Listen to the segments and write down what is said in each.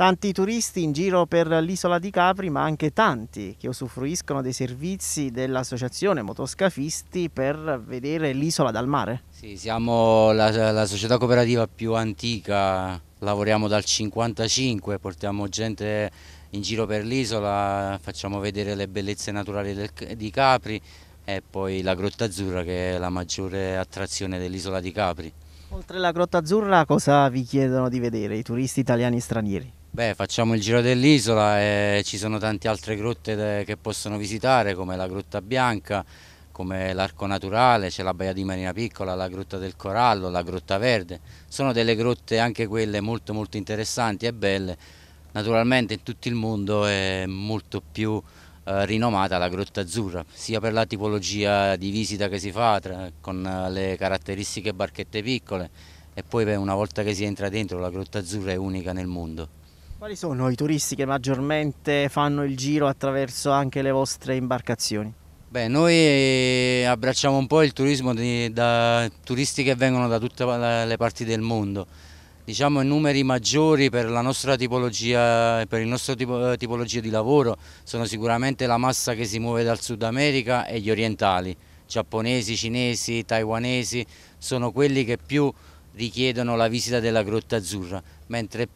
tanti turisti in giro per l'isola di Capri, ma anche tanti che usufruiscono dei servizi dell'associazione motoscafisti per vedere l'isola dal mare. Sì, siamo la, la società cooperativa più antica, lavoriamo dal 1955, portiamo gente in giro per l'isola, facciamo vedere le bellezze naturali del, di Capri e poi la Grotta Azzurra che è la maggiore attrazione dell'isola di Capri. Oltre la Grotta Azzurra cosa vi chiedono di vedere i turisti italiani e stranieri? Beh, facciamo il giro dell'isola e ci sono tante altre grotte che possono visitare come la Grotta Bianca, come l'Arco Naturale, c'è la Baia di Marina Piccola, la Grotta del Corallo, la Grotta Verde. Sono delle grotte anche quelle molto molto interessanti e belle. Naturalmente in tutto il mondo è molto più eh, rinomata la Grotta Azzurra, sia per la tipologia di visita che si fa tra, con eh, le caratteristiche barchette piccole e poi beh, una volta che si entra dentro la Grotta Azzurra è unica nel mondo. Quali sono i turisti che maggiormente fanno il giro attraverso anche le vostre imbarcazioni? Beh, noi abbracciamo un po' il turismo di, da turisti che vengono da tutte le parti del mondo. Diciamo i numeri maggiori per la nostra tipologia, per il nostro tipo, eh, tipologia di lavoro sono sicuramente la massa che si muove dal Sud America e gli orientali, giapponesi, cinesi, taiwanesi, sono quelli che più richiedono la visita della Grotta Azzurra, mentre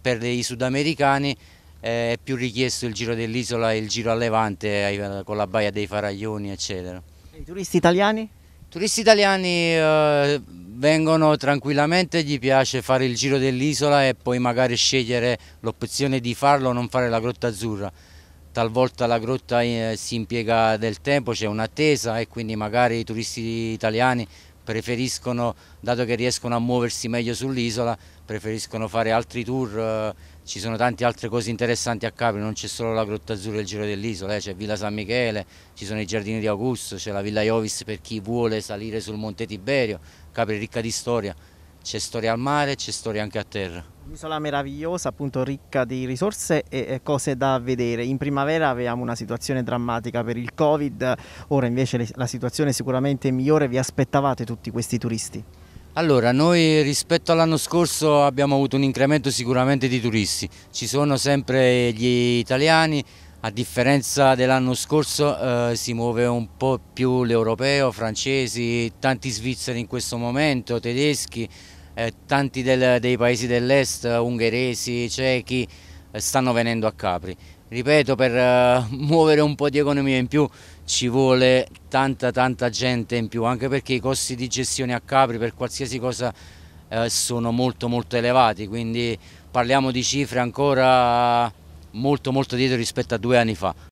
per i sudamericani eh, è più richiesto il giro dell'isola e il giro a Levante con la baia dei Faraglioni eccetera. I turisti italiani? I turisti italiani eh, vengono tranquillamente, gli piace fare il giro dell'isola e poi magari scegliere l'opzione di farlo o non fare la grotta azzurra. Talvolta la grotta eh, si impiega del tempo, c'è un'attesa e quindi magari i turisti italiani preferiscono, dato che riescono a muoversi meglio sull'isola, preferiscono fare altri tour, eh, ci sono tante altre cose interessanti a Capri, non c'è solo la Grotta Azzurra e il Giro dell'Isola, eh, c'è Villa San Michele, ci sono i Giardini di Augusto, c'è la Villa Iovis per chi vuole salire sul Monte Tiberio, Capri è ricca di storia, c'è storia al mare, c'è storia anche a terra. Un'isola meravigliosa, appunto ricca di risorse e cose da vedere. In primavera avevamo una situazione drammatica per il Covid, ora invece la situazione è sicuramente migliore. Vi aspettavate tutti questi turisti? Allora, noi rispetto all'anno scorso abbiamo avuto un incremento sicuramente di turisti. Ci sono sempre gli italiani, a differenza dell'anno scorso eh, si muove un po' più l'europeo, francesi, tanti svizzeri in questo momento, tedeschi, eh, tanti del, dei paesi dell'est, ungheresi, cechi, eh, stanno venendo a Capri. Ripeto, per eh, muovere un po' di economia in più ci vuole tanta tanta gente in più, anche perché i costi di gestione a Capri per qualsiasi cosa eh, sono molto molto elevati, quindi parliamo di cifre ancora molto molto dietro rispetto a due anni fa.